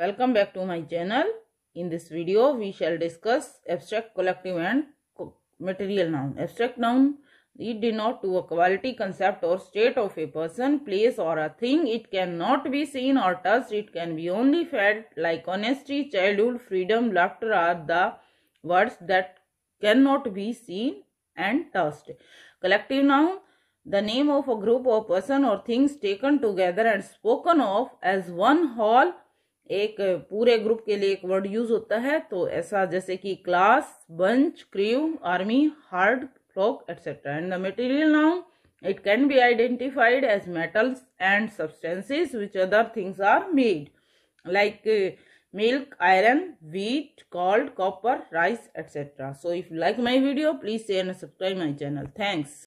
Welcome back to my channel. In this video, we shall discuss abstract collective and material noun. Abstract noun, it denotes to a quality, concept or state of a person, place or a thing. It cannot be seen or touched. It can be only felt like honesty, childhood, freedom, laughter are the words that cannot be seen and touched. Collective noun, the name of a group or person or things taken together and spoken of as one whole एक पूरे group के लिए एक word use होता है तो ऐसा जैसे कि class bunch crew army hard flock etcetera and the material now it can be identified as metals and substances which other things are made like milk iron wheat called copper rice etcetera so if you like my video please share and subscribe my channel thanks